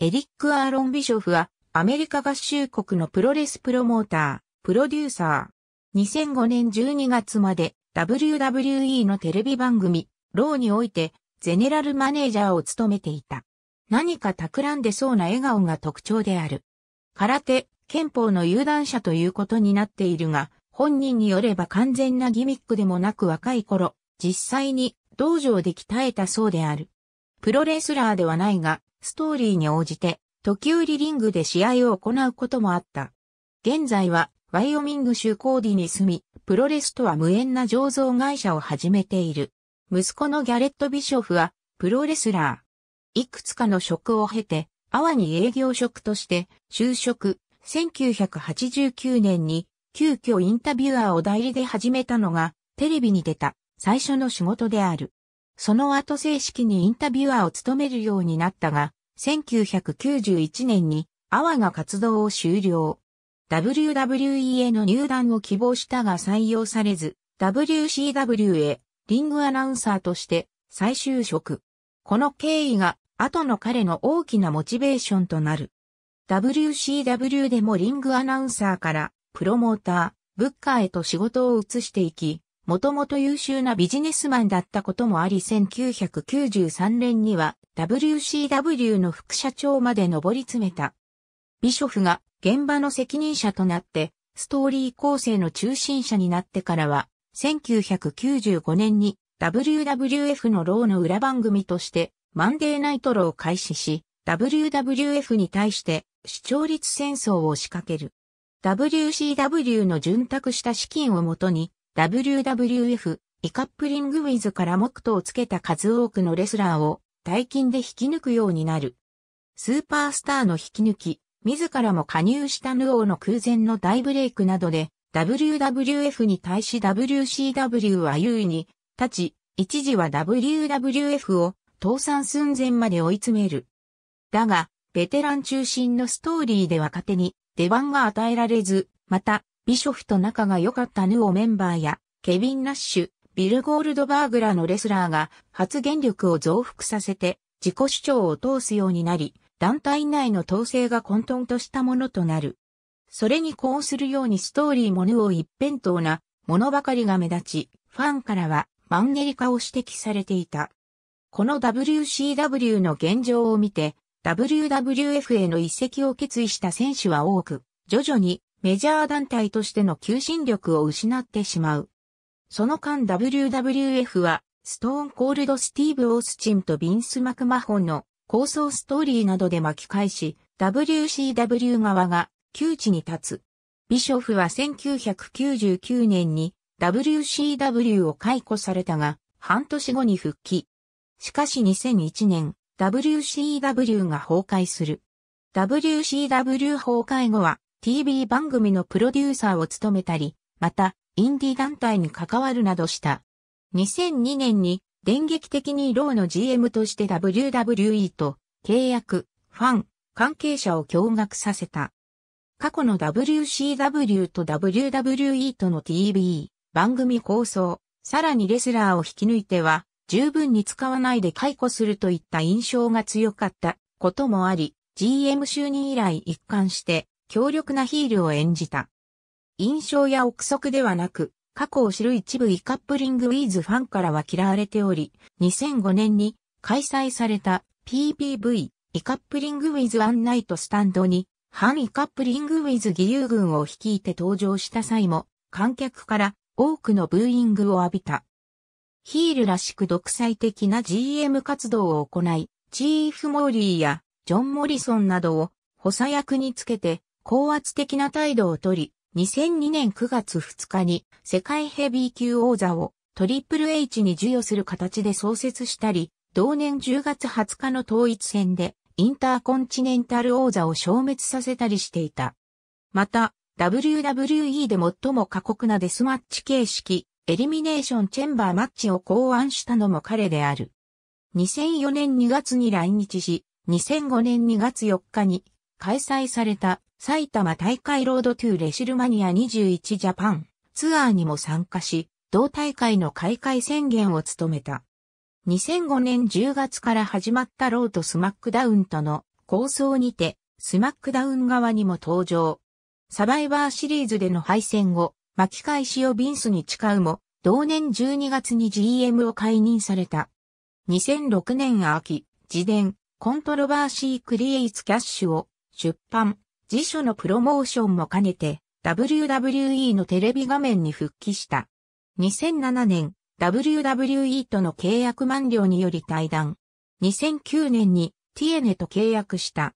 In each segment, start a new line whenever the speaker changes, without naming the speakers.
エリック・アーロン・ビショフは、アメリカ合衆国のプロレスプロモーター、プロデューサー。2005年12月まで WWE のテレビ番組、ローにおいて、ゼネラルマネージャーを務めていた。何か企んでそうな笑顔が特徴である。空手、憲法の有段者ということになっているが、本人によれば完全なギミックでもなく若い頃、実際に道場で鍛えたそうである。プロレスラーではないが、ストーリーに応じて、時折リングで試合を行うこともあった。現在は、ワイオミング州コーディに住み、プロレスとは無縁な醸造会社を始めている。息子のギャレット・ビショフは、プロレスラー。いくつかの職を経て、阿波に営業職として、就職、1989年に、急遽インタビュアーを代理で始めたのが、テレビに出た、最初の仕事である。その後正式にインタビュアーを務めるようになったが、1991年にアワが活動を終了。WWE への入団を希望したが採用されず、WCW へリングアナウンサーとして再就職。この経緯が後の彼の大きなモチベーションとなる。WCW でもリングアナウンサーからプロモーター、ブッカーへと仕事を移していき、もともと優秀なビジネスマンだったこともあり1993年には WCW の副社長まで上り詰めた。ビショフが現場の責任者となって、ストーリー構成の中心者になってからは、1995年に WWF のローの裏番組として、マンデーナイトロを開始し、WWF に対して視聴率戦争を仕掛ける。WCW の潤沢した資金をもとに、WWF、イカップリングウィズから目途をつけた数多くのレスラーを大金で引き抜くようになる。スーパースターの引き抜き、自らも加入したヌオーの空前の大ブレイクなどで、WWF に対し WCW は優位に立ち、一時は WWF を倒産寸前まで追い詰める。だが、ベテラン中心のストーリーで若手に出番が与えられず、また、ビショフと仲が良かったヌオメンバーや、ケビン・ナッシュ、ビル・ゴールドバーグらのレスラーが発言力を増幅させて自己主張を通すようになり、団体内の統制が混沌としたものとなる。それにこうするようにストーリーもヌオ一辺倒なものばかりが目立ち、ファンからはマンネリ化を指摘されていた。この WCW の現状を見て、WWF への移籍を決意した選手は多く、徐々にメジャー団体としての求心力を失ってしまう。その間 WWF は、ストーンコールドスティーブ・オースチンとビンス・マクマホンの構想ストーリーなどで巻き返し、WCW 側が窮地に立つ。ビショフは1999年に WCW を解雇されたが、半年後に復帰。しかし2001年、WCW が崩壊する。WCW 崩壊後は、TV 番組のプロデューサーを務めたり、また、インディ団体に関わるなどした。2002年に、電撃的にローの GM として WWE と契約、ファン、関係者を驚愕させた。過去の WCW と WWE との TV、番組構想、さらにレスラーを引き抜いては、十分に使わないで解雇するといった印象が強かったこともあり、GM 就任以来一貫して強力なヒールを演じた。印象や憶測ではなく、過去を知る一部イカップリングウィーズファンからは嫌われており、2005年に開催された PPV イカップリングウィズアンナイトスタンドに、反イカップリングウィズ義勇軍を率いて登場した際も、観客から多くのブーイングを浴びた。ヒールらしく独裁的な GM 活動を行い、チーフ・モーリーやジョン・モリソンなどを補佐役につけて高圧的な態度をとり、2002年9月2日に世界ヘビー級王座をトリプル H に授与する形で創設したり、同年10月20日の統一戦でインターコンチネンタル王座を消滅させたりしていた。また、WWE で最も過酷なデスマッチ形式、エリミネーションチェンバーマッチを考案したのも彼である。2004年2月に来日し、2005年2月4日に開催された埼玉大会ロードトゥーレシルマニア21ジャパンツアーにも参加し、同大会の開会宣言を務めた。2005年10月から始まったロードスマックダウンとの構想にて、スマックダウン側にも登場。サバイバーシリーズでの敗戦後、巻き返しをビンスに誓うも、同年12月に GM を解任された。2006年秋、自伝、コントロバーシークリエイツキャッシュを出版、辞書のプロモーションも兼ねて、WWE のテレビ画面に復帰した。2007年、WWE との契約満了により退団。2009年に TN と契約した。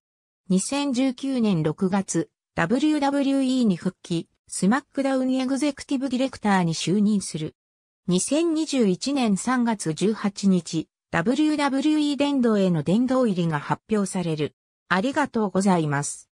2019年6月、WWE に復帰、スマックダウンエグゼクティブディレクターに就任する。2021年3月18日、WWE 殿堂への殿堂入りが発表される。ありがとうございます。